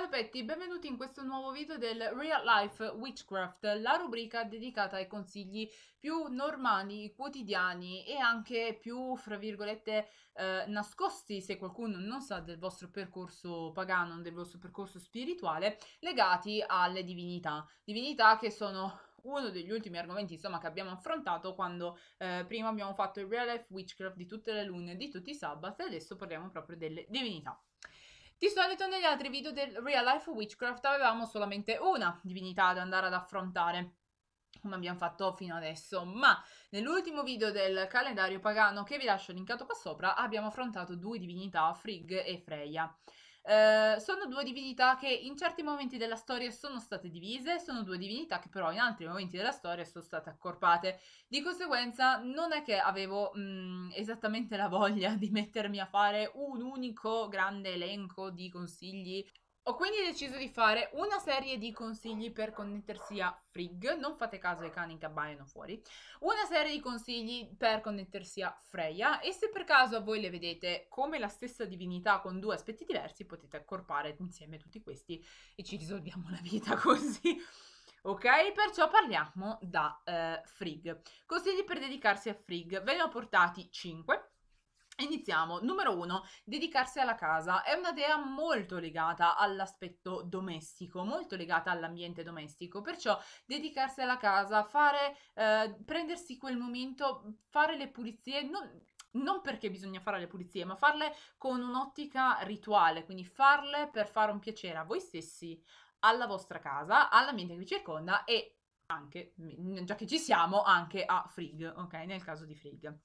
Ciao a tutti, benvenuti in questo nuovo video del Real Life Witchcraft, la rubrica dedicata ai consigli più normali, quotidiani e anche più, fra virgolette, eh, nascosti, se qualcuno non sa del vostro percorso pagano, del vostro percorso spirituale, legati alle divinità. Divinità che sono uno degli ultimi argomenti insomma che abbiamo affrontato quando eh, prima abbiamo fatto il Real Life Witchcraft di tutte le lune, di tutti i sabbat e adesso parliamo proprio delle divinità. Di solito negli altri video del Real Life Witchcraft avevamo solamente una divinità da andare ad affrontare come abbiamo fatto fino adesso, ma nell'ultimo video del calendario pagano che vi lascio linkato qua sopra abbiamo affrontato due divinità, Frigg e Freya. Ehm, sono due divinità che in certi momenti della storia sono state divise, sono due divinità che però in altri momenti della storia sono state accorpate. Di conseguenza non è che avevo mh, mhmm, esattamente la voglia di mettermi a fare un unico grande elenco di consigli ho quindi deciso di fare una serie di consigli per connettersi a Frigg, non fate caso ai cani che abbaiano fuori, una serie di consigli per connettersi a Freya e se per caso a voi le vedete come la stessa divinità con due aspetti diversi potete accorpare insieme tutti questi e ci risolviamo la vita così. Ok, perciò parliamo da eh, Frigg. Consigli per dedicarsi a Frigg, ve ne ho portati 5 Iniziamo. Numero uno, dedicarsi alla casa. È una dea molto legata all'aspetto domestico, molto legata all'ambiente domestico, perciò dedicarsi alla casa, fare, eh, prendersi quel momento, fare le pulizie, non, non perché bisogna fare le pulizie, ma farle con un'ottica rituale, quindi farle per fare un piacere a voi stessi, alla vostra casa, all'ambiente che vi circonda e anche, già che ci siamo, anche a Frig, ok? Nel caso di Frig.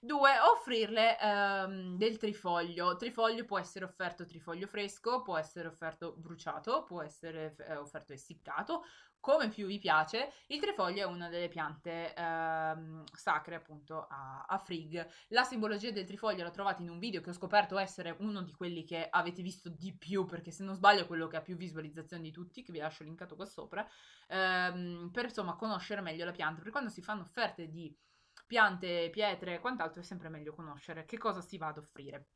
Due, offrirle ehm, del trifoglio. Trifoglio può essere offerto trifoglio fresco, può essere offerto bruciato, può essere eh, offerto essiccato, come più vi piace. Il trifoglio è una delle piante ehm, sacre appunto a, a Frigg. La simbologia del trifoglio l'ho trovata in un video che ho scoperto essere uno di quelli che avete visto di più, perché se non sbaglio è quello che ha più visualizzazioni di tutti, che vi lascio linkato qua sopra, ehm, per insomma conoscere meglio la pianta, perché quando si fanno offerte di piante, pietre e quant'altro è sempre meglio conoscere che cosa si va ad offrire.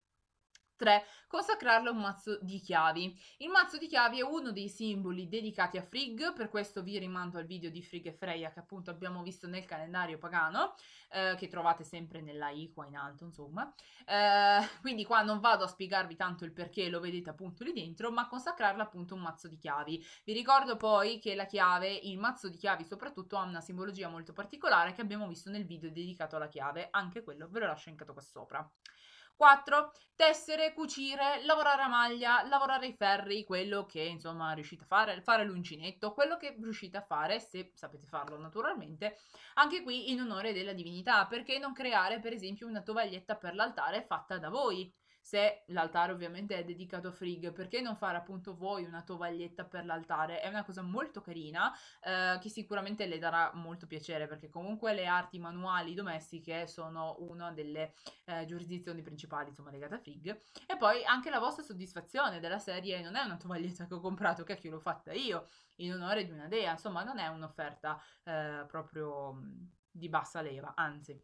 3. Consacrarle a un mazzo di chiavi. Il mazzo di chiavi è uno dei simboli dedicati a Frigg, per questo vi rimando al video di Frigg e Freya che appunto abbiamo visto nel calendario pagano, eh, che trovate sempre nella I qua in alto, insomma. Eh, quindi qua non vado a spiegarvi tanto il perché, lo vedete appunto lì dentro, ma consacrarla appunto a un mazzo di chiavi. Vi ricordo poi che la chiave, il mazzo di chiavi soprattutto, ha una simbologia molto particolare che abbiamo visto nel video dedicato alla chiave, anche quello ve lo lascio incato qua sopra. 4. Tessere, cucire, lavorare a maglia, lavorare i ferri, quello che insomma riuscite a fare, fare l'uncinetto, quello che riuscite a fare, se sapete farlo naturalmente, anche qui in onore della divinità, perché non creare per esempio una tovaglietta per l'altare fatta da voi, se l'altare ovviamente è dedicato a Frigg, perché non fare appunto voi una tovaglietta per l'altare? È una cosa molto carina eh, che sicuramente le darà molto piacere perché comunque le arti manuali domestiche sono una delle eh, giurisdizioni principali insomma legate a Frigg e poi anche la vostra soddisfazione della serie non è una tovaglietta che ho comprato, che l'ho fatta io in onore di una dea, insomma non è un'offerta eh, proprio di bassa leva, anzi.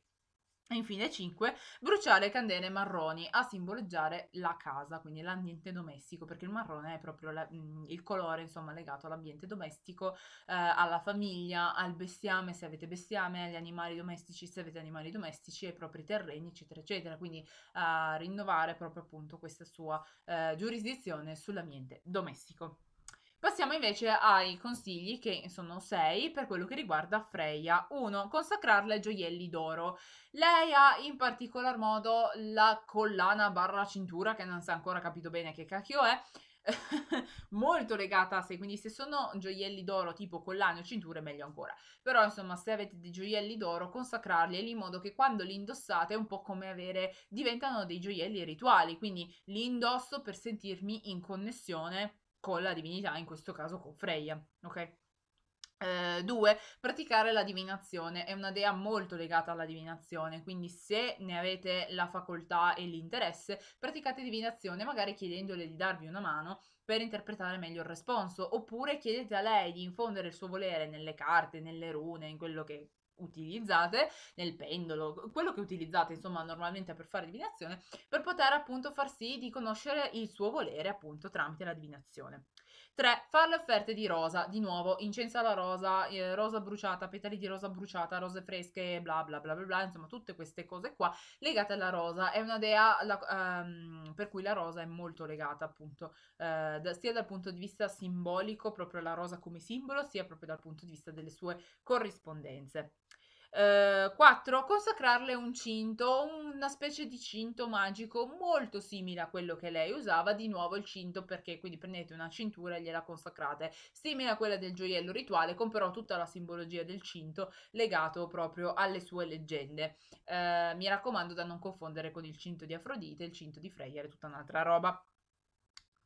E infine 5, bruciare candele marroni a simboleggiare la casa, quindi l'ambiente domestico, perché il marrone è proprio la, mm, il colore insomma, legato all'ambiente domestico, eh, alla famiglia, al bestiame se avete bestiame, agli animali domestici se avete animali domestici, ai propri terreni eccetera eccetera, quindi a eh, rinnovare proprio appunto questa sua eh, giurisdizione sull'ambiente domestico. Passiamo invece ai consigli che sono sei per quello che riguarda Freya. 1. Consacrarle ai gioielli d'oro. Lei ha in particolar modo la collana barra cintura che non si è ancora capito bene che cacchio è. molto legata a sé quindi se sono gioielli d'oro tipo collane o cinture meglio ancora però insomma se avete dei gioielli d'oro consacrarli in modo che quando li indossate è un po' come avere diventano dei gioielli rituali quindi li indosso per sentirmi in connessione con la divinità, in questo caso con Freya, ok? 2. Eh, praticare la divinazione è una dea molto legata alla divinazione, quindi se ne avete la facoltà e l'interesse, praticate divinazione magari chiedendole di darvi una mano per interpretare meglio il responso, oppure chiedete a lei di infondere il suo volere nelle carte, nelle rune, in quello che utilizzate nel pendolo, quello che utilizzate insomma normalmente per fare divinazione, per poter appunto far sì di conoscere il suo volere appunto tramite la divinazione. 3. Far le offerte di rosa, di nuovo incensa alla rosa, eh, rosa bruciata, petali di rosa bruciata, rose fresche, bla bla bla bla bla, insomma tutte queste cose qua legate alla rosa, è una dea la, ehm, per cui la rosa è molto legata appunto eh, da, sia dal punto di vista simbolico, proprio la rosa come simbolo, sia proprio dal punto di vista delle sue corrispondenze. 4. Eh, consacrarle un cinto, una specie di cinto magico molto simile a quello che lei usava, di nuovo il cinto perché quindi prendete una cintura e gliela consacrate, simile a quella del gioiello rituale con però tutta la simbologia del cinto legato proprio alle sue leggende. Uh, mi raccomando da non confondere con il cinto di Afrodite, il cinto di Freya è tutta un'altra roba.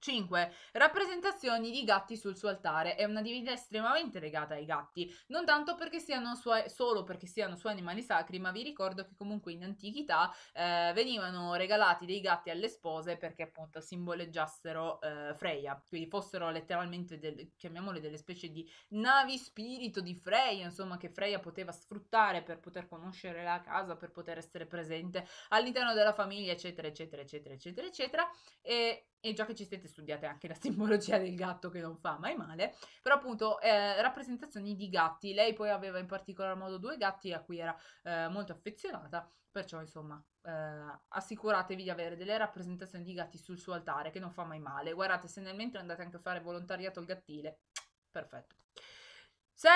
5. Rappresentazioni di gatti sul suo altare. È una divinità estremamente legata ai gatti, non tanto perché siano suoi, solo perché siano suoi animali sacri, ma vi ricordo che comunque in antichità eh, venivano regalati dei gatti alle spose perché appunto simboleggiassero eh, Freya, quindi fossero letteralmente, del, chiamiamole delle specie di navi spirito di Freya, insomma che Freya poteva sfruttare per poter conoscere la casa, per poter essere presente all'interno della famiglia, eccetera, eccetera, eccetera, eccetera, eccetera. E e già che ci siete studiate anche la simbologia del gatto che non fa mai male, però appunto eh, rappresentazioni di gatti, lei poi aveva in particolar modo due gatti a cui era eh, molto affezionata, perciò insomma eh, assicuratevi di avere delle rappresentazioni di gatti sul suo altare che non fa mai male, guardate se nel mentre andate anche a fare volontariato al gattile, perfetto. 6.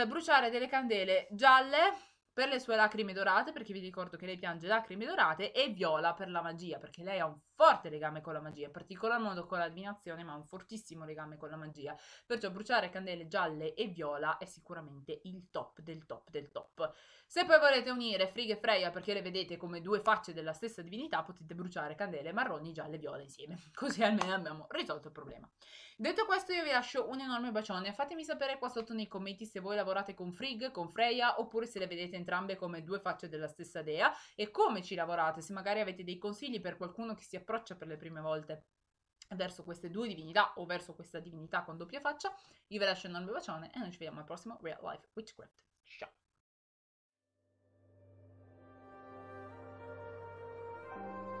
Eh, bruciare delle candele gialle per le sue lacrime dorate, perché vi ricordo che lei piange lacrime dorate, e viola per la magia, perché lei ha un forte legame con la magia, in particolar modo con l'adminazione, ma ha un fortissimo legame con la magia. Perciò bruciare candele gialle e viola è sicuramente il top del top del top. Se poi volete unire Frigg e Freya perché le vedete come due facce della stessa divinità, potete bruciare candele marroni, gialle e viola insieme. Così almeno abbiamo risolto il problema. Detto questo io vi lascio un enorme bacione, fatemi sapere qua sotto nei commenti se voi lavorate con Frigg, con Freya, oppure se le vedete in entrambe come due facce della stessa dea e come ci lavorate, se magari avete dei consigli per qualcuno che si approccia per le prime volte verso queste due divinità o verso questa divinità con doppia faccia, io vi lascio un enorme bacione e noi ci vediamo al prossimo Real Life Witchcraft. Ciao! thank you